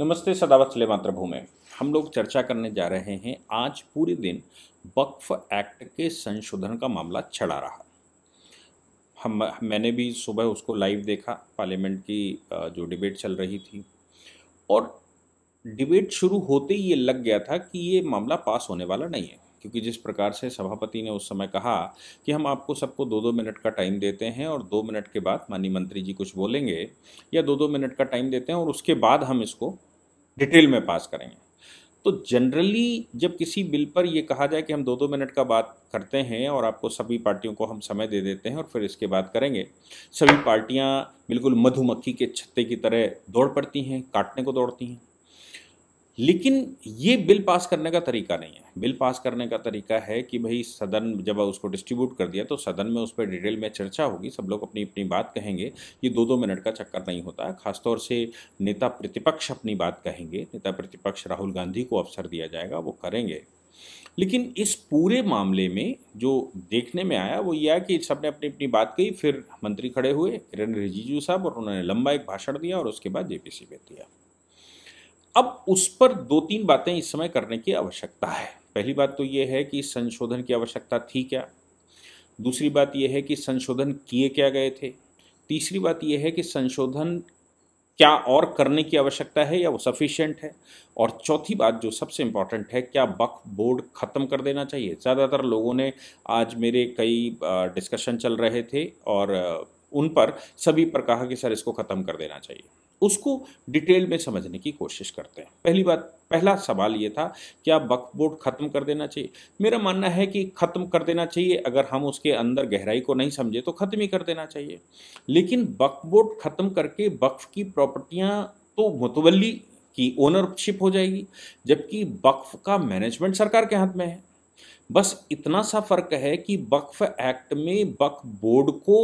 नमस्ते सदावत चले मातृभूमि हम लोग चर्चा करने जा रहे हैं आज पूरे दिन वक्फ एक्ट के संशोधन का मामला छड़ा रहा हम मैंने भी सुबह उसको लाइव देखा पार्लियामेंट की जो डिबेट चल रही थी और डिबेट शुरू होते ही ये लग गया था कि ये मामला पास होने वाला नहीं है क्योंकि जिस प्रकार से सभापति ने उस समय कहा कि हम आपको सबको दो दो मिनट का टाइम देते हैं और दो मिनट के बाद माननीय मंत्री जी कुछ बोलेंगे या दो दो मिनट का टाइम देते हैं और उसके बाद हम इसको डिटेल में पास करेंगे तो जनरली जब किसी बिल पर यह कहा जाए कि हम दो दो मिनट का बात करते हैं और आपको सभी पार्टियों को हम समय दे देते हैं और फिर इसके बाद करेंगे सभी पार्टियां बिल्कुल मधुमक्खी के छत्ते की तरह दौड़ पड़ती हैं काटने को दौड़ती हैं लेकिन ये बिल पास करने का तरीका नहीं है बिल पास करने का तरीका है कि भाई सदन जब उसको डिस्ट्रीब्यूट कर दिया तो सदन में उस पर डिटेल में चर्चा होगी सब लोग अपनी अपनी बात कहेंगे ये दो दो मिनट का चक्कर नहीं होता है खासतौर से नेता प्रतिपक्ष अपनी बात कहेंगे नेता प्रतिपक्ष राहुल गांधी को अवसर दिया जाएगा वो करेंगे लेकिन इस पूरे मामले में जो देखने में आया वो यह कि सबने अपनी अपनी बात कही फिर मंत्री खड़े हुए किरण रिजिजू साहब और उन्होंने लंबा एक भाषण दिया और उसके बाद जेपीसी में दिया अब उस पर दो तीन बातें इस समय करने की आवश्यकता है पहली बात तो ये है कि संशोधन की आवश्यकता थी क्या दूसरी बात यह है कि संशोधन किए क्या गए थे तीसरी बात यह है कि संशोधन क्या और करने की आवश्यकता है या वो सफिशियंट है और चौथी बात जो सबसे इम्पॉर्टेंट है क्या बक बोर्ड ख़त्म कर देना चाहिए ज़्यादातर लोगों ने आज मेरे कई डिस्कशन चल रहे थे और उन पर सभी पर कहा कि सर इसको ख़त्म कर देना चाहिए उसको डिटेल में समझने की कोशिश करते हैं पहली बात पहला सवाल ये था क्या वक्फ बोर्ड ख़त्म कर देना चाहिए मेरा मानना है कि ख़त्म कर देना चाहिए अगर हम उसके अंदर गहराई को नहीं समझे तो ख़त्म ही कर देना चाहिए लेकिन वक्फ बोर्ड ख़त्म करके वक्फ की प्रॉपर्टियाँ तो मुतवली की ओनरशिप हो जाएगी जबकि वक्फ का मैनेजमेंट सरकार के हाथ में है बस इतना सा फ़र्क है कि वक्फ एक्ट में वक्फ बोर्ड को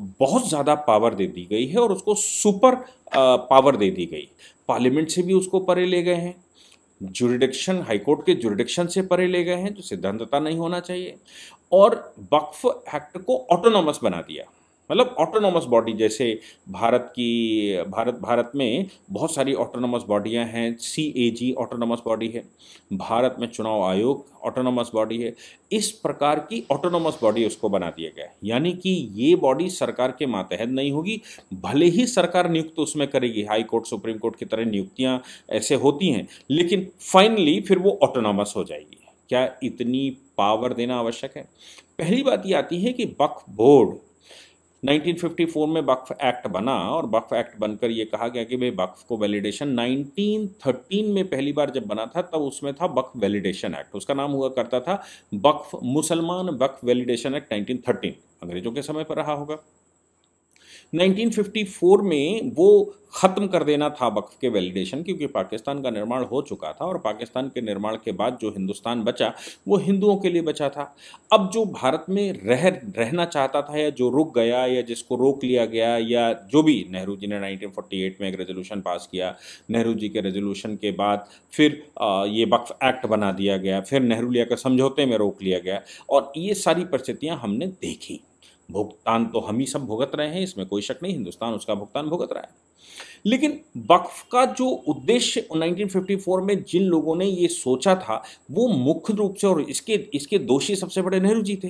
बहुत ज़्यादा पावर दे दी गई है और उसको सुपर पावर दे दी गई पार्लियामेंट से भी उसको परे ले गए हैं जुरिडिक्शन हाईकोर्ट के जुरिडिक्शन से परे ले गए हैं जो तो सिद्धांतता नहीं होना चाहिए और वक्फ एक्ट को ऑटोनॉमस बना दिया मतलब ऑटोनोमस बॉडी जैसे भारत की भारत भारत में बहुत सारी ऑटोनोमस बॉडियां हैं सी ए जी ऑटोनोमस बॉडी है भारत में चुनाव आयोग ऑटोनोमस बॉडी है इस प्रकार की ऑटोनोमस बॉडी उसको बना दिया गया है यानी कि ये बॉडी सरकार के मातहत नहीं होगी भले ही सरकार नियुक्त उसमें करेगी हाई कोर्ट सुप्रीम कोर्ट की तरह नियुक्तियाँ ऐसे होती हैं लेकिन फाइनली फिर वो ऑटोनोमस हो जाएगी क्या इतनी पावर देना आवश्यक है पहली बात ये आती है कि वक्फ बोर्ड 1954 में वक्फ एक्ट बना और वक्फ एक्ट बनकर ये कहा गया कि भाई वक्फ को वैलिडेशन 1913 में पहली बार जब बना था तब उसमें था वक्फ वैलिडेशन एक्ट उसका नाम हुआ करता था वक्फ मुसलमान वक्फ वैलिडेशन एक्ट 1913 अंग्रेजों के समय पर रहा होगा 1954 में वो ख़त्म कर देना था वक्फ के वैलिडेशन क्योंकि पाकिस्तान का निर्माण हो चुका था और पाकिस्तान के निर्माण के बाद जो हिंदुस्तान बचा वो हिंदुओं के लिए बचा था अब जो भारत में रह रहना चाहता था या जो रुक गया या जिसको रोक लिया गया या जो भी नेहरू जी ने 1948 में एक रेजोल्यूशन पास किया नेहरू जी के रेजोल्यूशन के बाद फिर ये वक्फ एक्ट बना दिया गया फिर नेहरू लिया के समझौते में रोक लिया गया और ये सारी परिस्थितियाँ हमने देखी भुगतान तो हम ही सब भुगत रहे हैं इसमें कोई शक नहीं हिंदुस्तान उसका भुगतान भुगत रहा है लेकिन वक्फ का जो उद्देश्य 1954 में जिन लोगों ने ये सोचा था वो मुख्य रूप से और इसके इसके दोषी सबसे बड़े नेहरू जी थे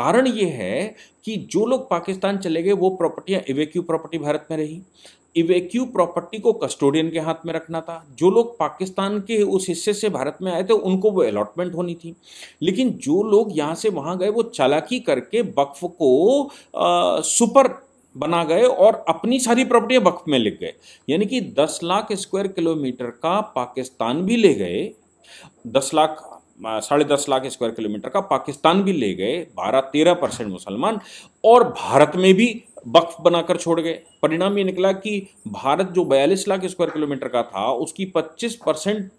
कारण ये है कि जो लोग पाकिस्तान चले गए वो प्रॉपर्टियाँ इवेक्यू प्रॉपर्टी भारत में रही इवेक्यू प्रॉपर्टी को कस्टोडियन के हाथ में रखना था जो लोग पाकिस्तान के उस हिस्से से भारत में आए थे उनको वो अलॉटमेंट होनी थी लेकिन जो लोग यहाँ से वहाँ गए वो चालाकी करके वक्फ को आ, सुपर बना गए और अपनी सारी प्रॉपर्टियाँ वक्फ में लिख गए यानी कि दस लाख स्क्वायर किलोमीटर का पाकिस्तान भी ले गए दस लाख साढ़े दस लाख स्क्वायर किलोमीटर का पाकिस्तान भी ले गए बारह तेरह परसेंट मुसलमान और भारत में भी वक्फ बनाकर छोड़ गए परिणाम ये निकला कि भारत जो 42 लाख स्क्वायर किलोमीटर का था उसकी 25 परसेंट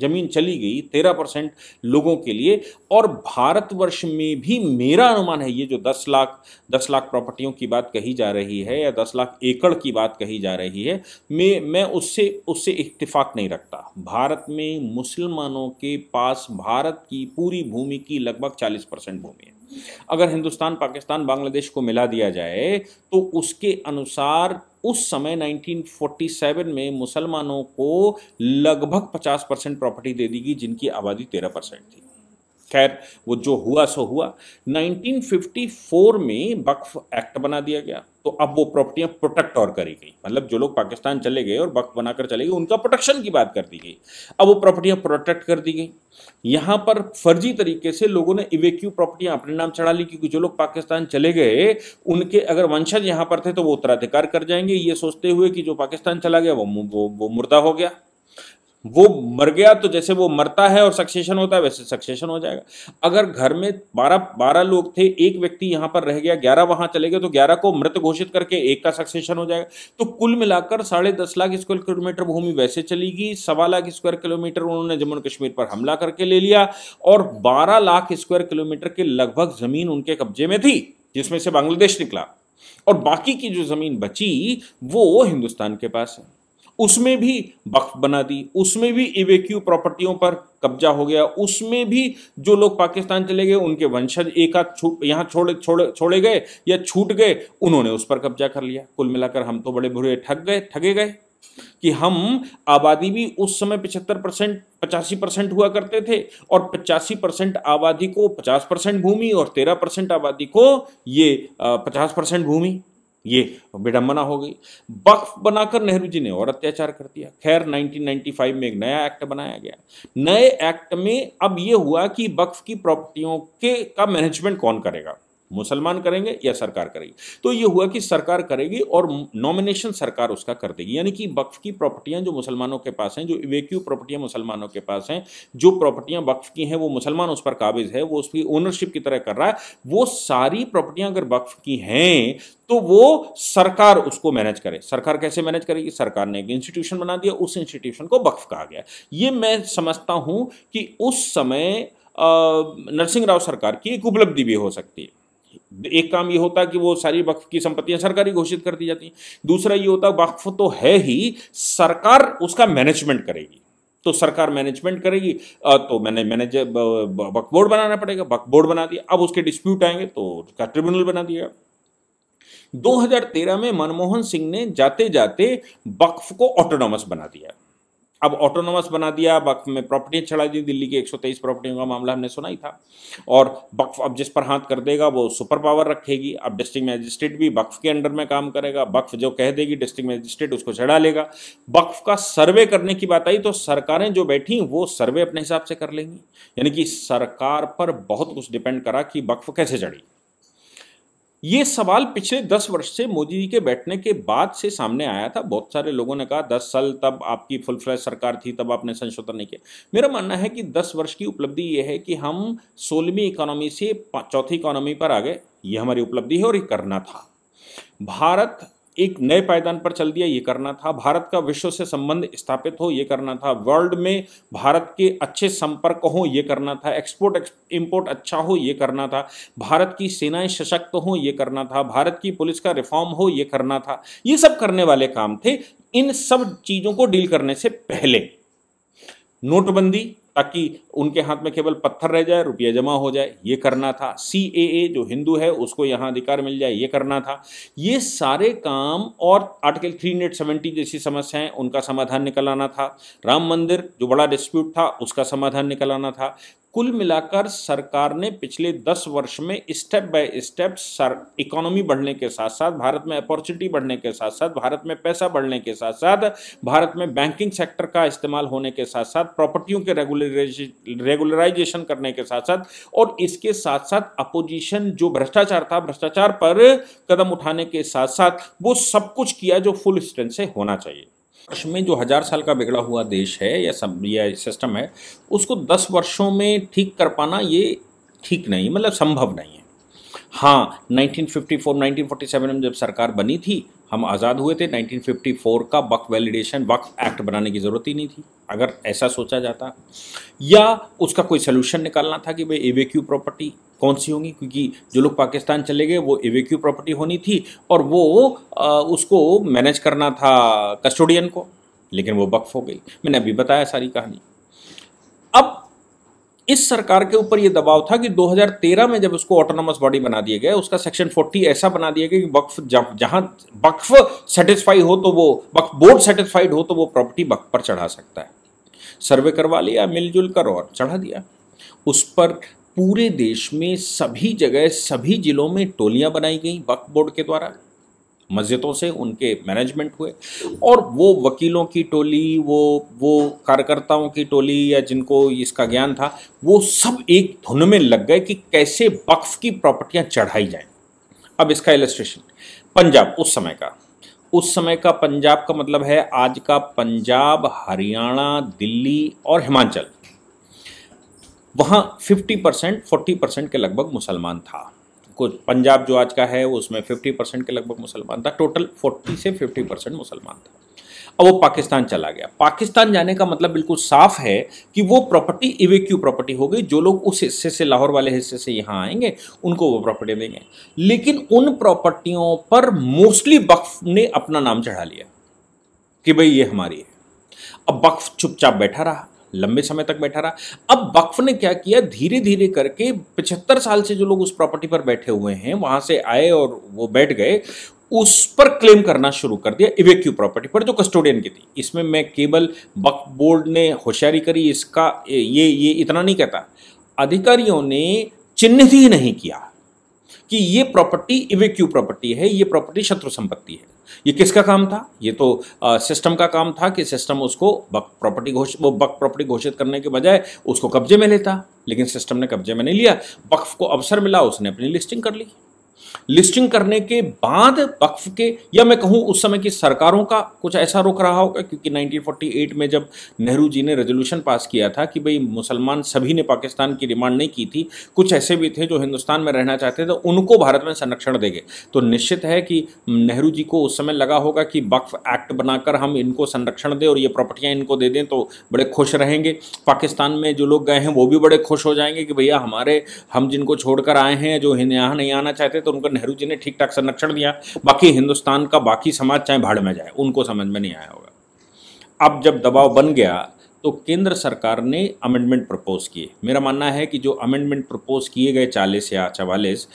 जमीन चली गई 13 परसेंट लोगों के लिए और भारतवर्ष में भी मेरा अनुमान है ये जो 10 लाख 10 लाख प्रॉपर्टियों की बात कही जा रही है या 10 लाख एकड़ की बात कही जा रही है मैं मैं उससे उससे इतफाक नहीं रखता भारत में मुसलमानों के पास भारत की पूरी भूमि की लगभग चालीस परसेंट भूमि है अगर हिंदुस्तान पाकिस्तान बांग्लादेश को मिला दिया जाए तो उसके अनुसार उस समय 1947 में मुसलमानों को लगभग 50 परसेंट प्रॉपर्टी दे दी गई जिनकी आबादी 13 परसेंट थी खैर वो जो हुआ सो हुआ 1954 में वक्फ एक्ट बना दिया गया तो अब वो प्रॉपर्टियां प्रोटेक्ट और करी गई मतलब जो लोग पाकिस्तान चले गए और वक्फ बनाकर चले गए उनका प्रोटेक्शन की बात कर दी गई अब वो प्रॉपर्टियां प्रोटेक्ट कर दी गई यहां पर फर्जी तरीके से लोगों ने इवेक्यू प्रॉपर्टियां अपने नाम चढ़ा ली क्योंकि जो लोग पाकिस्तान चले गए उनके अगर वंशज यहां पर थे तो वो उत्तराधिकार कर जाएंगे ये सोचते हुए कि जो पाकिस्तान चला गया वो वो, वो मुर्दा हो गया वो मर गया तो जैसे वो मरता है और सक्सेशन होता है वैसे सक्सेशन हो जाएगा अगर घर में बारह बारह लोग थे एक व्यक्ति यहाँ पर रह गया ग्यारह वहां चले गए तो ग्यारह को मृत घोषित करके एक का सक्सेशन हो जाएगा तो कुल मिलाकर साढ़े दस लाख स्क्वायर किलोमीटर भूमि वैसे चली गई सवा लाख स्क्वायर किलोमीटर उन्होंने जम्मू कश्मीर पर हमला करके ले लिया और बारह लाख स्क्वायर किलोमीटर के लगभग जमीन उनके कब्जे में थी जिसमें से बांग्लादेश निकला और बाकी की जो जमीन बची वो हिंदुस्तान के पास है उसमें भी वक्फ बना दी उसमें भी इवेक्यू प्रॉपर्टियों पर कब्जा हो गया उसमें भी जो लोग पाकिस्तान चले गए उनके वंशज एक आध छू यहाँ छोड़े छोड़े छोड़े गए या छूट गए उन्होंने उस पर कब्जा कर लिया कुल मिलाकर हम तो बड़े बुरे ठग गए ठगे गए कि हम आबादी भी उस समय पिछहत्तर परसेंट पचासी परसेंट हुआ करते थे और पचासी परसेंट आबादी को पचास परसेंट भूमि और तेरह परसेंट आबादी को ये पचास परसेंट भूमि ये विडंबना हो गई वक्फ बनाकर नेहरू जी ने और अत्याचार कर दिया खैर 1995 में एक नया एक्ट बनाया गया नए एक्ट में अब ये हुआ कि वक्फ की प्रॉपर्टियों के का मैनेजमेंट कौन करेगा मुसलमान करेंगे या सरकार करेगी तो ये हुआ कि सरकार करेगी और नॉमिनेशन सरकार उसका कर देगी यानी कि वक्फ की प्रॉपर्टियां जो मुसलमानों के पास हैं जो इवेक्यू प्रॉपर्टियां मुसलमानों के पास हैं जो प्रॉपर्टियां वक्फ की हैं वो मुसलमान उस पर काबिज है वो उसकी ओनरशिप की तरह कर रहा है वो सारी प्रॉपर्टियां अगर वक्फ की हैं तो वो सरकार उसको मैनेज करे सरकार कैसे मैनेज करेगी सरकार ने एक इंस्टीट्यूशन बना दिया उस इंस्टीट्यूशन को वक्फ कहा गया ये मैं समझता हूँ कि उस समय नरसिंह राव सरकार की एक उपलब्धि भी हो सकती है एक काम ये होता कि वो सारी वक्फ की संपत्तियां सरकारी घोषित कर दी जाती हैं दूसरा ये होता वक्फ तो है ही सरकार उसका मैनेजमेंट करेगी तो सरकार मैनेजमेंट करेगी तो मैंने मैनेजर वक्फ बोर्ड बनाना पड़ेगा वक्फ बोर्ड बना दिया अब उसके डिस्प्यूट आएंगे तो उसका ट्रिब्यूनल बना दिया 2013 में मनमोहन सिंह ने जाते जाते वक्फ को ऑटोनॉमस बना दिया अब ऑटोनोमस बना दिया वक्फ में प्रॉपर्टियाँ चढ़ा दी दिल्ली की 123 प्रॉपर्टियों का मामला हमने सुना ही था और वक्फ अब जिस पर हाथ कर देगा वो सुपर पावर रखेगी अब डिस्ट्रिक्ट मैजिस्ट्रेट भी वक्फ के अंडर में काम करेगा वक्फ जो कह देगी डिस्ट्रिक्ट मजिस्ट्रेट उसको चढ़ा लेगा वक्फ का सर्वे करने की बात आई तो सरकारें जो बैठी वो सर्वे अपने हिसाब से कर लेंगी यानी कि सरकार पर बहुत कुछ डिपेंड करा कि वक्फ कैसे चढ़ी ये सवाल पिछले दस वर्ष से मोदी जी के बैठने के बाद से सामने आया था बहुत सारे लोगों ने कहा दस साल तब आपकी फुल फ्लैश सरकार थी तब आपने संशोधन नहीं किया मेरा मानना है कि दस वर्ष की उपलब्धि ये है कि हम सोलहवीं इकोनॉमी से चौथी इकोनॉमी पर आ गए ये हमारी उपलब्धि है और ये करना था भारत एक नए पायदान पर चल दिया ये करना था भारत का विश्व से संबंध स्थापित हो ये करना था वर्ल्ड में भारत के अच्छे संपर्क हो ये करना था एक्सपोर्ट इंपोर्ट अच्छा हो ये करना था भारत की सेनाएं सशक्त हो ये करना था भारत की पुलिस का रिफॉर्म हो ये करना था ये सब करने वाले काम थे इन सब चीज़ों को डील करने से पहले नोटबंदी ताकि उनके हाथ में केवल पत्थर रह जाए रुपया जमा हो जाए ये करना था सी ए ए जो हिंदू है उसको यहाँ अधिकार मिल जाए ये करना था ये सारे काम और आर्टिकल थ्री हंड्रेड सेवेंटी जैसी समस्याएं उनका समाधान निकल आना था राम मंदिर जो बड़ा डिस्प्यूट था उसका समाधान निकल आना था कुल मिलाकर सरकार ने पिछले दस वर्ष में step by step sir economy बढ़ने के साथ साथ भारत में अपॉर्चुनिटी बढ़ने के साथ साथ भारत में पैसा बढ़ने के साथ साथ भारत में बैंकिंग सेक्टर का इस्तेमाल होने के साथ साथ प्रॉपर्टियों के रेगुलराइजेशन करने के साथ साथ और इसके साथ साथ अपोजिशन जो भ्रष्टाचार था भ्रष्टाचार पर कदम उठाने के साथ साथ वो सब कुछ किया जो फुल स्ट्रेंथ से होना चाहिए वर्ष में जो हज़ार साल का बिगड़ा हुआ देश है या सब या सिस्टम है उसको दस वर्षों में ठीक कर पाना ये ठीक नहीं मतलब संभव नहीं है हाँ 1954 1947 में जब सरकार बनी थी हम आज़ाद हुए थे 1954 का वक्फ वैलिडेशन वक्फ एक्ट बनाने की ज़रूरत ही नहीं थी अगर ऐसा सोचा जाता या उसका कोई सलूशन निकालना था कि भाई क्यू प्रॉपर्टी कौन सी होंगी क्योंकि जो लोग पाकिस्तान चले गए वो एवेक्यू प्रॉपर्टी होनी थी और वो आ, उसको मैनेज करना था कस्टोडियन को लेकिन वो वक्फ हो गई मैंने अभी बताया सारी कहानी अब इस सरकार के ऊपर ये दबाव था कि 2013 में जब उसको ऑटोनोमस बॉडी बना दिया गया उसका सेक्शन 40 ऐसा बना दिया गया कि वक्फ जहां वक्फ सेटिस्फाई हो तो वो वक्फ बोर्ड सेटिस्फाइड हो तो वो प्रॉपर्टी वक्फ पर चढ़ा सकता है सर्वे करवा लिया मिलजुल कर और चढ़ा दिया उस पर पूरे देश में सभी जगह सभी ज़िलों में टोलियाँ बनाई गई वक्फ बोर्ड के द्वारा मस्जिदों से उनके मैनेजमेंट हुए और वो वकीलों की टोली वो वो कार्यकर्ताओं की टोली या जिनको इसका ज्ञान था वो सब एक धुन में लग गए कि कैसे वक्फ की प्रॉपर्टियाँ चढ़ाई जाएं अब इसका इलस्ट्रेशन पंजाब उस समय का उस समय का पंजाब का मतलब है आज का पंजाब हरियाणा दिल्ली और हिमाचल वहाँ 50 परसेंट फोर्टी परसेंट के लगभग मुसलमान था कुछ पंजाब जो आज का है उसमें 50 परसेंट के लगभग मुसलमान था टोटल 40 से 50 परसेंट मुसलमान था अब वो पाकिस्तान चला गया पाकिस्तान जाने का मतलब बिल्कुल साफ है कि वो प्रॉपर्टी इवेक्यू प्रॉपर्टी हो गई जो लोग उस हिस्से से लाहौर वाले हिस्से से यहाँ आएंगे उनको वो प्रॉपर्टी देंगे लेकिन उन प्रॉपर्टियों पर मोस्टली वक्फ ने अपना नाम चढ़ा लिया कि भाई ये हमारी है अब वक्फ चुपचाप बैठा रहा लंबे समय तक बैठा रहा अब वक्फ ने क्या किया धीरे धीरे करके पचहत्तर साल से जो लोग उस प्रॉपर्टी पर बैठे हुए हैं वहां से आए और वो बैठ गए उस पर क्लेम करना शुरू कर दिया इवेक्यू प्रॉपर्टी पर जो कस्टोडियन की थी इसमें मैं केवल वक्फ बोर्ड ने होशियारी करी इसका ये ये इतना नहीं कहता अधिकारियों ने चिन्हित ही नहीं किया कि ये प्रॉपर्टी इवेक्यू प्रॉपर्टी है ये प्रॉपर्टी शत्रु संपत्ति है ये किसका काम था ये तो सिस्टम का काम था कि सिस्टम उसको बक प्रॉपर्टी घोषित वो बक प्रॉपर्टी घोषित करने के बजाय उसको कब्जे में लेता लेकिन सिस्टम ने कब्जे में नहीं लिया बक्फ को अवसर मिला उसने अपनी लिस्टिंग कर ली लिस्टिंग करने के बाद वक्फ के या मैं कहूँ उस समय की सरकारों का कुछ ऐसा रुख रहा होगा क्योंकि 1948 में जब नेहरू जी ने रेजोल्यूशन पास किया था कि भाई मुसलमान सभी ने पाकिस्तान की डिमांड नहीं की थी कुछ ऐसे भी थे जो हिंदुस्तान में रहना चाहते थे तो उनको भारत में संरक्षण देंगे तो निश्चित है कि नेहरू जी को उस समय लगा होगा कि वक्फ एक्ट बनाकर हम इनको संरक्षण दें और ये प्रॉपर्टियाँ इनको दे दें तो बड़े खुश रहेंगे पाकिस्तान में जो लोग गए हैं वो भी बड़े खुश हो जाएंगे कि भैया हमारे हम जिनको छोड़कर आए हैं जो यहाँ नहीं आना चाहते तो तुमको नेहरू जी ने ठीक ठाक संरक्षण दिया बाकी हिंदुस्तान का बाकी समाज चाहे भाड़ में जाए उनको समझ में नहीं आया होगा अब जब दबाव बन गया तो केंद्र सरकार ने अमेंडमेंट प्रपोज किए मेरा मानना है कि जो अमेंडमेंट प्रपोज किए गए चालीस या चवालीस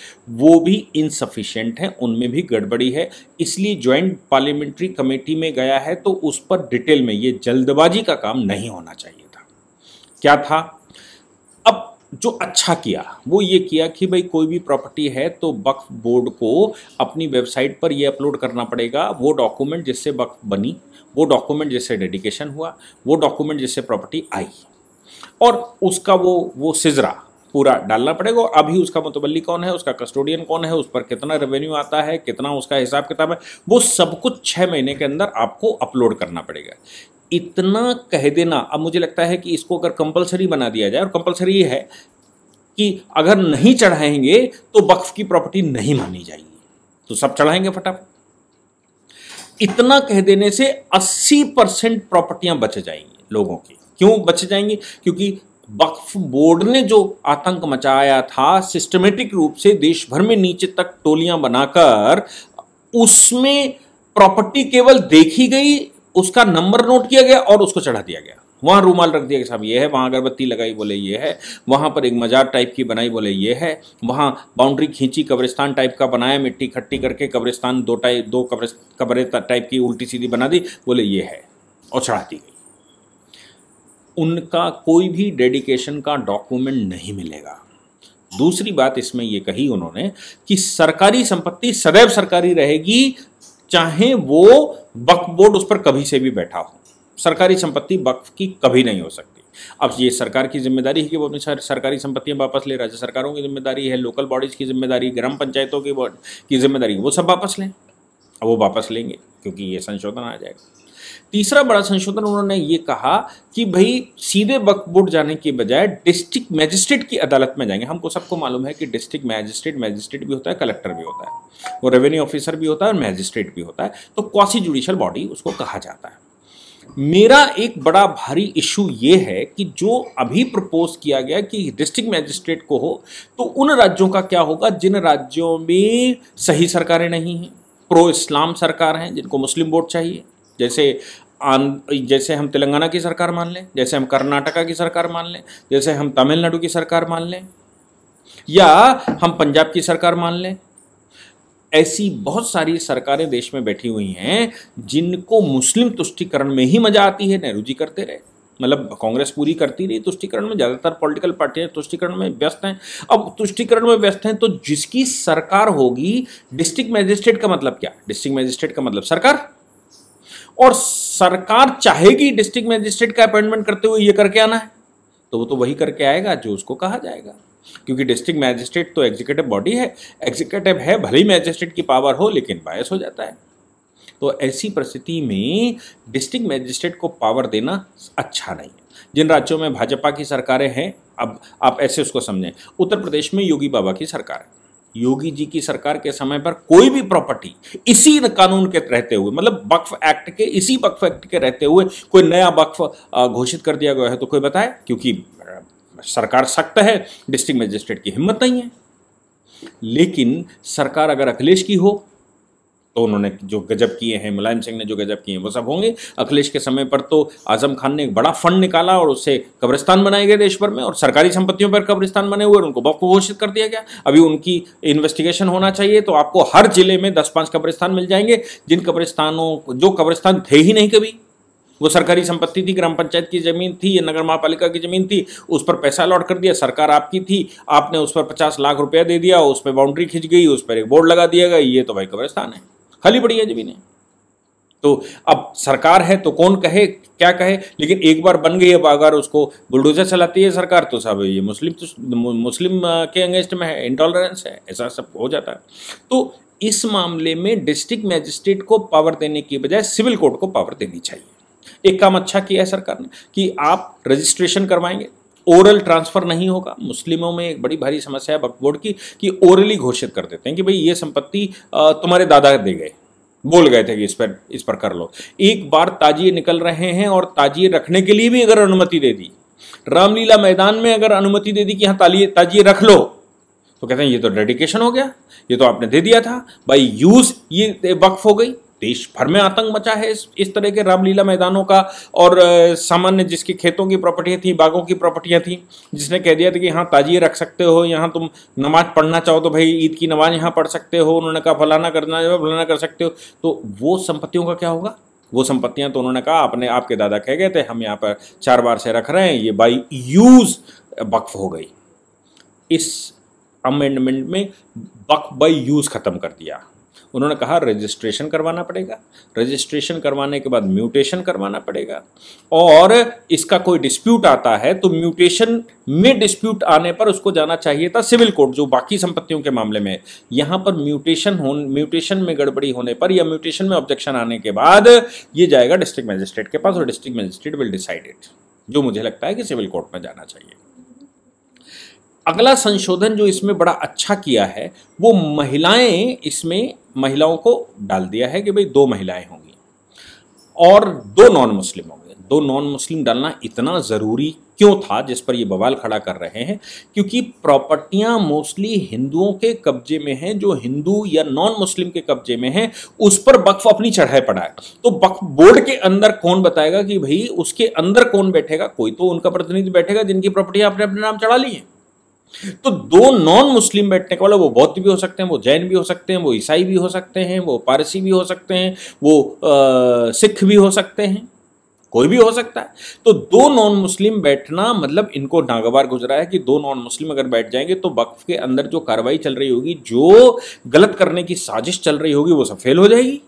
वो भी इनसफिशेंट हैं उनमें भी गड़बड़ी है इसलिए ज्वाइंट पार्लियामेंट्री कमेटी में गया है तो उस पर डिटेल में ये जल्दबाजी का काम नहीं होना चाहिए था क्या था अब जो अच्छा किया वो ये किया कि भाई कोई भी प्रॉपर्टी है तो वक्फ बोर्ड को अपनी वेबसाइट पर ये अपलोड करना पड़ेगा वो डॉक्यूमेंट जिससे वक्फ बनी वो डॉक्यूमेंट जिससे डेडिकेशन हुआ वो डॉक्यूमेंट जिससे प्रॉपर्टी आई और उसका वो वो सिजरा पूरा डालना पड़ेगा और अभी उसका मुतवली कौन है उसका कस्टोडियन कौन है उस पर कितना रेवेन्यू आता है कितना उसका हिसाब किताब है वो सब कुछ छः महीने के अंदर आपको अपलोड करना पड़ेगा इतना कह देना अब मुझे लगता है कि इसको अगर कंपलसरी बना दिया जाए और कंपलसरी ये है कि अगर नहीं चढ़ाएंगे तो वक्फ की प्रॉपर्टी नहीं मानी जाएगी तो सब चढ़ाएंगे फटाफट इतना कह देने से 80 परसेंट प्रॉपर्टियां बच जाएंगी लोगों की क्यों बच जाएंगी क्योंकि वक्फ बोर्ड ने जो आतंक मचाया था सिस्टमेटिक रूप से देश भर में नीचे तक टोलियां बनाकर उसमें प्रॉपर्टी केवल देखी गई उसका नंबर नोट किया गया और उसको चढ़ा दिया गया वहाँ रूमाल रख दिया कि साहब ये है वहाँ अगरबत्ती लगाई बोले ये है वहाँ पर एक मजार टाइप की बनाई बोले ये है वहाँ बाउंड्री खींची कब्रिस्तान टाइप का बनाया मिट्टी खट्टी करके कब्रिस्तान दो टाइप दो कब्र कब्रे टाइप की उल्टी सीधी बना दी बोले ये है और चढ़ा दी गई उनका कोई भी डेडिकेशन का डॉक्यूमेंट नहीं मिलेगा दूसरी बात इसमें यह कही उन्होंने कि सरकारी संपत्ति सदैव सरकारी रहेगी चाहे वो वक्फ बोर्ड उस पर कभी से भी बैठा हो सरकारी संपत्ति वक्फ की कभी नहीं हो सकती अब ये सरकार की जिम्मेदारी है कि वो अपनी सरकारी संपत्तियां वापस ले राज्य सरकारों की जिम्मेदारी है लोकल बॉडीज़ की जिम्मेदारी ग्राम पंचायतों की की जिम्मेदारी वो सब वापस लें अब वो वापस लेंगे क्योंकि ये संशोधन आ जाएगा तीसरा बड़ा संशोधन उन्होंने ये कहा कि भाई सीधे वक्फ बोर्ड जाने के बजाय डिस्ट्रिक्ट मैजिस्ट्रेट की अदालत में जाएंगे हमको सबको मालूम है कि डिस्ट्रिक्ट मैजिस्ट्रेट मैजिस्ट्रेट भी होता है कलेक्टर भी होता है वो रेवेन्यू ऑफिसर भी होता है और मैजिस्ट्रेट भी होता है तो क्वासी जुडिशल बॉडी उसको कहा जाता है मेरा एक बड़ा भारी इशू यह है कि जो अभी प्रपोज किया गया कि डिस्ट्रिक्ट मैजिस्ट्रेट को हो तो उन राज्यों का क्या होगा जिन राज्यों में सही सरकारें नहीं हैं प्रो इस्लाम सरकार हैं जिनको मुस्लिम वोट चाहिए जैसे आन जैसे हम तेलंगाना की सरकार मान लें जैसे हम कर्नाटका की सरकार मान लें जैसे हम तमिलनाडु की सरकार मान लें या हम पंजाब की सरकार मान लें ऐसी बहुत सारी सरकारें देश में बैठी हुई हैं जिनको मुस्लिम तुष्टिकरण में ही मजा आती है नेहरू जी करते रहे मतलब कांग्रेस पूरी करती रही तुष्टिकरण में ज़्यादातर पॉलिटिकल पार्टियां तुष्टिकरण में व्यस्त हैं अब तुष्टिकरण में व्यस्त हैं तो जिसकी सरकार होगी डिस्ट्रिक्ट मैजिस्ट्रेट का मतलब क्या डिस्ट्रिक्ट मैजिस्ट्रेट का मतलब सरकार और सरकार चाहेगी डिस्ट्रिक्ट मजिस्ट्रेट का अपॉइंटमेंट करते हुए ये करके आना है तो वो तो वही करके आएगा जो उसको कहा जाएगा क्योंकि डिस्ट्रिक्ट मैजिस्ट्रेट तो एग्जीक्यूटिव बॉडी है एग्जीक्यूटिव है भले ही मैजिस्ट्रेट की पावर हो लेकिन बायस हो जाता है तो ऐसी परिस्थिति में डिस्ट्रिक्ट मैजिस्ट्रेट को पावर देना अच्छा नहीं है जिन राज्यों में भाजपा की सरकारें हैं अब आप ऐसे उसको समझें उत्तर प्रदेश में योगी बाबा की सरकार है योगी जी की सरकार के समय पर कोई भी प्रॉपर्टी इसी कानून के रहते हुए मतलब वक्फ एक्ट के इसी वक्फ एक्ट के रहते हुए कोई नया वक्फ घोषित कर दिया गया है तो कोई बताए क्योंकि सरकार सख्त है डिस्ट्रिक्ट मजिस्ट्रेट की हिम्मत नहीं है लेकिन सरकार अगर अखिलेश की हो तो उन्होंने जो गजब किए हैं मुलायम सिंह ने जो गजब किए हैं वो सब होंगे अखिलेश के समय पर तो आजम खान ने एक बड़ा फंड निकाला और उससे कब्रिस्तान बनाए गए देश भर में और सरकारी संपत्तियों पर कब्रिस्तान बने हुए और उनको बफ घोषित कर दिया गया अभी उनकी इन्वेस्टिगेशन होना चाहिए तो आपको हर जिले में दस पाँच कब्रिस्तान मिल जाएंगे जिन कब्रिस्तानों जो कब्रिस्तान थे ही नहीं कभी वो सरकारी संपत्ति थी ग्राम पंचायत की जमीन थी या नगर महापालिका की जमीन थी उस पर पैसा अलॉट कर दिया सरकार आपकी थी आपने उस पर पचास लाख रुपया दे दिया उस पर बाउंड्री खिंच गई उस पर एक बोर्ड लगा दिया गया ये तो भाई कब्रिस्तान है खाली पड़ी है जमीनें तो अब सरकार है तो कौन कहे क्या कहे लेकिन एक बार बन गई है अगर उसको बुलडोजर चलाती है सरकार तो सब ये मुस्लिम तो मुस्लिम के अगेंस्ट में है इंटॉलरेंस है ऐसा सब हो जाता है तो इस मामले में डिस्ट्रिक्ट मैजिस्ट्रेट को पावर देने की बजाय सिविल कोर्ट को पावर देनी चाहिए एक काम अच्छा किया है सरकार ने कि आप रजिस्ट्रेशन करवाएंगे ओरल ट्रांसफर नहीं होगा मुस्लिमों में एक बड़ी भारी समस्या है वक्फ बोर्ड की कि ओरली घोषित कर देते हैं कि भाई ये संपत्ति तुम्हारे दादा दे गए बोल गए थे कि इस पर इस पर कर लो एक बार ताजिए निकल रहे हैं और ताजिए रखने के लिए भी अगर अनुमति दे दी रामलीला मैदान में अगर अनुमति दे दी कि हाँ ताजिए रख लो तो कहते हैं ये तो डेडिकेशन हो गया ये तो आपने दे दिया था भाई यूज ये वक्फ हो गई देश भर में आतंक मचा है इस इस तरह के रामलीला मैदानों का और सामान्य जिसके खेतों की प्रॉपर्टियाँ थी बागों की प्रॉपर्टियाँ थी जिसने कह दिया था कि यहाँ ताजिए रख सकते हो यहाँ तुम नमाज पढ़ना चाहो तो भाई ईद की नमाज यहाँ पढ़ सकते हो उन्होंने कहा फलाना करना फलाना कर सकते हो तो वो संपत्तियों का क्या होगा वो संपत्तियां तो उन्होंने कहा आपने आपके दादा कह गए थे हम यहाँ पर चार बार से रख रहे हैं ये बाई यूज वक्फ हो गई इस अमेंडमेंट में वक्फ बाई यूज खत्म कर दिया उन्होंने कहा रजिस्ट्रेशन करवाना पड़ेगा रजिस्ट्रेशन करवाने के बाद म्यूटेशन करवाना पड़ेगा और इसका कोई डिस्प्यूट आता है तो म्यूटेशन में डिस्प्यूट आने पर उसको जाना चाहिए था सिविल कोर्ट जो बाकी संपत्तियों के मामले में यहां पर म्यूटेशन हो म्यूटेशन में गड़बड़ी होने पर या म्यूटेशन में ऑब्जेक्शन आने के बाद ये जाएगा डिस्ट्रिक्ट मजिस्ट्रेट के पास और district magistrate will decide it जो मुझे लगता है कि सिविल कोर्ट में जाना चाहिए अगला संशोधन जो इसमें बड़ा अच्छा किया है वो महिलाएं इसमें महिलाओं को डाल दिया है कि भाई दो महिलाएं होंगी और दो नॉन मुस्लिम होंगे दो नॉन मुस्लिम डालना इतना ज़रूरी क्यों था जिस पर ये बवाल खड़ा कर रहे हैं क्योंकि प्रॉपर्टियां मोस्टली हिंदुओं के कब्जे में हैं जो हिंदू या नॉन मुस्लिम के कब्जे में हैं उस पर वक्फ अपनी चढ़ाई पड़ा है तो वक्फ बोर्ड के अंदर कौन बताएगा कि भाई उसके अंदर कौन बैठेगा कोई तो उनका प्रतिनिधि बैठेगा जिनकी प्रॉपर्टियां आपने अपने नाम चढ़ा ली है तो दो नॉन मुस्लिम बैठने के वाले वो बौद्ध भी हो सकते हैं वो जैन भी हो सकते हैं वो ईसाई भी हो सकते हैं वो पारसी भी हो सकते हैं वो सिख भी हो सकते हैं कोई भी हो सकता है तो दो नॉन मुस्लिम बैठना मतलब इनको नागवार गुजरा है कि दो नॉन मुस्लिम अगर बैठ जाएंगे तो वक्फ के अंदर जो कार्रवाई चल रही होगी जो गलत करने की साजिश चल रही होगी वो सब फेल हो जाएगी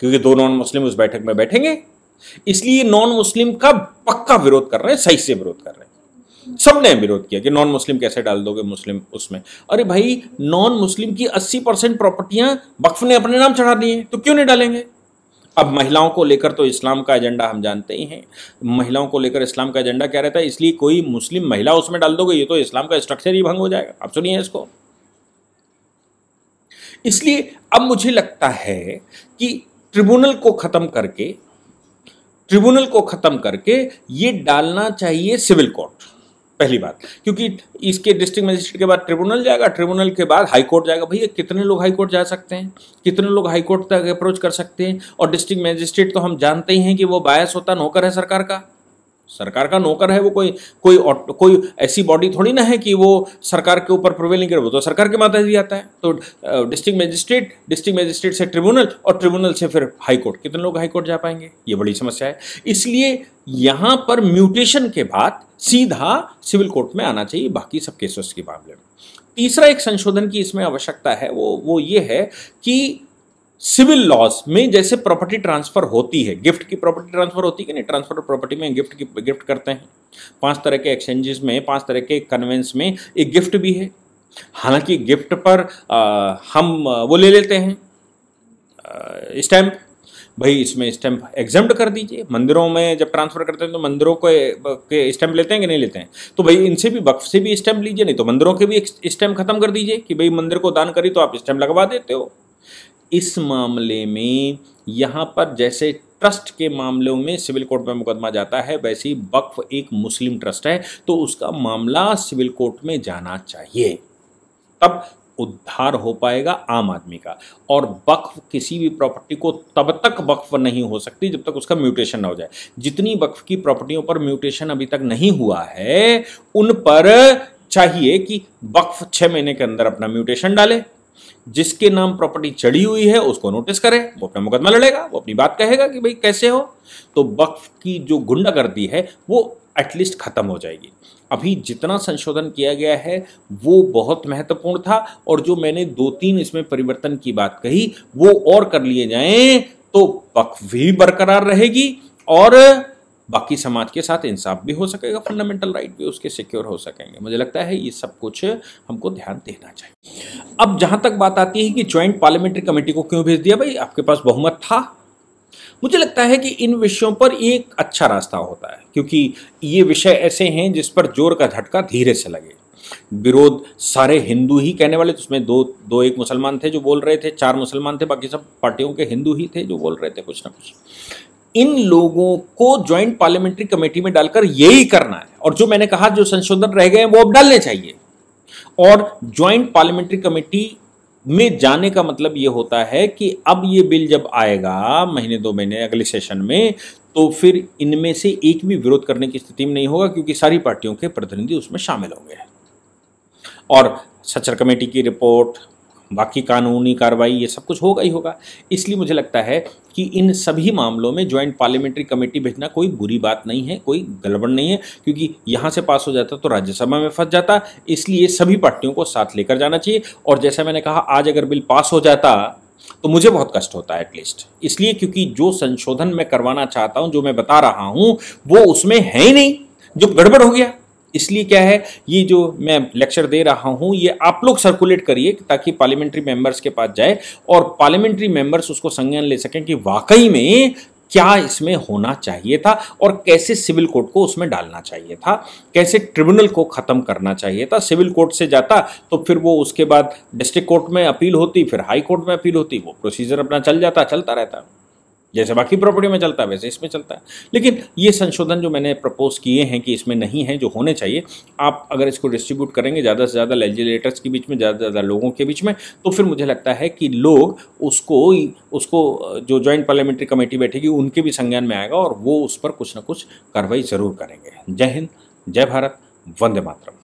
क्योंकि दो नॉन मुस्लिम उस बैठक में बैठेंगे इसलिए नॉन मुस्लिम का पक्का विरोध कर रहे हैं सही से विरोध कर रहे हैं सबने विरोध किया कि नॉन मुस्लिम कैसे डाल दोगे मुस्लिम उसमें अरे भाई नॉन मुस्लिम की 80 परसेंट प्रॉपर्टियां वक्फ ने अपने नाम चढ़ा दी हैं तो क्यों नहीं डालेंगे अब महिलाओं को लेकर तो इस्लाम का एजेंडा हम जानते ही हैं महिलाओं को लेकर इस्लाम का एजेंडा क्या रहता है इसलिए कोई मुस्लिम महिला उसमें डाल दोगे ये तो इस्लाम का स्ट्रक्चर ही भंग हो जाएगा आप सुनिए इसको इसलिए अब मुझे लगता है कि ट्रिब्यूनल को खत्म करके ट्रिब्यूनल को खत्म करके ये डालना चाहिए सिविल कोर्ट पहली बात क्योंकि इसके डिस्ट्रिक्ट मजिस्ट्रेट के बाद ट्रिब्यूनल जाएगा ट्रिब्यूनल के बाद हाई कोर्ट जाएगा भैया कितने लोग हाई कोर्ट जा सकते हैं कितने लोग हाई कोर्ट तक अप्रोच कर सकते हैं और डिस्ट्रिक्ट मजिस्ट्रेट तो हम जानते ही हैं कि वो बायस होता नौकर है सरकार का सरकार का नौकर है वो कोई कोई कोई ऐसी बॉडी थोड़ी ना है कि वो सरकार के ऊपर प्रिवेलिंग करे वो तो सरकार के माता ही आता है तो डिस्ट्रिक्ट मजिस्ट्रेट डिस्ट्रिक्ट मजिस्ट्रेट से ट्रिब्यूनल और ट्रिब्यूनल से फिर हाई कोर्ट कितने लोग हाई कोर्ट जा पाएंगे ये बड़ी समस्या है इसलिए यहाँ पर म्यूटेशन के बाद सीधा सिविल कोर्ट में आना चाहिए बाकी सब केसेस के मामले में तीसरा एक संशोधन की इसमें आवश्यकता है वो वो ये है कि सिविल लॉस में जैसे प्रॉपर्टी ट्रांसफर होती है गिफ्ट की प्रॉपर्टी ट्रांसफर होती है कि नहीं ट्रांसफर ऑफ प्रॉपर्टी में गिफ्ट की गिफ्ट करते हैं पांच तरह के एक्सचेंजेस में पांच तरह के कन्वेंस में एक गिफ्ट भी है हालांकि गिफ्ट पर आ, हम वो ले लेते हैं स्टैंप भाई इसमें स्टैंप एग्जाम्ड कर दीजिए मंदिरों में जब ट्रांसफर करते हैं तो मंदिरों को स्टैंप लेते हैं कि नहीं लेते हैं तो भाई इनसे भी वक्फ से भी स्टैंप लीजिए नहीं तो मंदिरों के भी स्टैंप खत्म कर दीजिए कि भाई मंदिर को दान करी तो आप स्टैंप लगवा देते हो इस मामले में यहाँ पर जैसे ट्रस्ट के मामलों में सिविल कोर्ट में मुकदमा जाता है वैसे ही वक्फ एक मुस्लिम ट्रस्ट है तो उसका मामला सिविल कोर्ट में जाना चाहिए तब उद्धार हो पाएगा आम आदमी का और वक्फ किसी भी प्रॉपर्टी को तब तक वक्फ नहीं हो सकती जब तक उसका म्यूटेशन ना हो जाए जितनी वक्फ की प्रॉपर्टियों पर म्यूटेशन अभी तक नहीं हुआ है उन पर चाहिए कि वक्फ छः महीने के अंदर अपना म्यूटेशन डाले जिसके नाम प्रॉपर्टी चढ़ी हुई है उसको नोटिस करे वो अपना मुकदमा लड़ेगा वो अपनी बात कहेगा कि भाई कैसे हो तो वक्फ की जो गुंडागर्दी है वो एटलीस्ट खत्म हो जाएगी अभी जितना संशोधन किया गया है वो बहुत महत्वपूर्ण था और जो मैंने दो तीन इसमें परिवर्तन की बात कही वो और कर लिए जाएं तो वक्फ भी बरकरार रहेगी और बाकी समाज के साथ इंसाफ भी हो सकेगा फंडामेंटल राइट भी उसके सिक्योर हो सकेंगे मुझे लगता है ये सब कुछ हमको ध्यान देना चाहिए अब जहां तक बात आती है कि ज्वाइंट पार्लियामेंट्री कमेटी को क्यों भेज दिया भाई आपके पास बहुमत था मुझे लगता है कि इन विषयों पर एक अच्छा रास्ता होता है क्योंकि ये विषय ऐसे हैं जिस पर जोर का झटका धीरे से लगे विरोध सारे हिंदू ही कहने वाले तो उसमें दो दो एक मुसलमान थे जो बोल रहे थे चार मुसलमान थे बाकी सब पार्टियों के हिंदू ही थे जो बोल रहे थे कुछ ना कुछ इन लोगों को ज्वाइंट पार्लियामेंट्री कमेटी में डालकर यही करना है और जो मैंने कहा जो संशोधन रह गए हैं वो अब डालने चाहिए और ज्वाइंट पार्लियामेंट्री कमेटी में जाने का मतलब ये होता है कि अब ये बिल जब आएगा महीने दो महीने अगले सेशन में तो फिर इनमें से एक भी विरोध करने की स्थिति में नहीं होगा क्योंकि सारी पार्टियों के प्रतिनिधि उसमें शामिल होंगे और सचर कमेटी की रिपोर्ट बाकी कानूनी कार्रवाई ये सब कुछ होगा ही होगा इसलिए मुझे लगता है कि इन सभी मामलों में ज्वाइंट पार्लियामेंट्री कमेटी भेजना कोई बुरी बात नहीं है कोई गड़बड़ नहीं है क्योंकि यहाँ से पास हो जाता तो राज्यसभा में फंस जाता इसलिए सभी पार्टियों को साथ लेकर जाना चाहिए और जैसा मैंने कहा आज अगर बिल पास हो जाता तो मुझे बहुत कष्ट होता है एटलीस्ट इसलिए क्योंकि जो संशोधन मैं करवाना चाहता हूँ जो मैं बता रहा हूं वो उसमें है ही नहीं जो गड़बड़ हो गया इसलिए क्या है ये जो मैं लेक्चर दे रहा हूँ ये आप लोग सर्कुलेट करिए ताकि पार्लियामेंट्री मेंबर्स के पास जाए और पार्लियामेंट्री मेंबर्स उसको संज्ञान ले सकें कि वाकई में क्या इसमें होना चाहिए था और कैसे सिविल कोर्ट को उसमें डालना चाहिए था कैसे ट्रिब्यूनल को ख़त्म करना चाहिए था सिविल कोर्ट से जाता तो फिर वो उसके बाद डिस्ट्रिक्ट कोर्ट में अपील होती फिर हाई कोर्ट में अपील होती वो प्रोसीजर अपना चल जाता चलता रहता जैसे बाकी प्रॉपर्टी में चलता है वैसे इसमें चलता है लेकिन ये संशोधन जो मैंने प्रपोज किए हैं कि इसमें नहीं है जो होने चाहिए आप अगर इसको डिस्ट्रीब्यूट करेंगे ज़्यादा से ज़्यादा लेजिलेटर्स के बीच में ज़्यादा से ज़्यादा लोगों के बीच में तो फिर मुझे लगता है कि लोग उसको उसको जो ज्वाइंट पार्लियामेंट्री कमेटी बैठेगी उनके भी संज्ञान में आएगा और वो उस पर कुछ ना कुछ कार्रवाई ज़रूर करेंगे जय हिंद जय भारत वंदे मातरम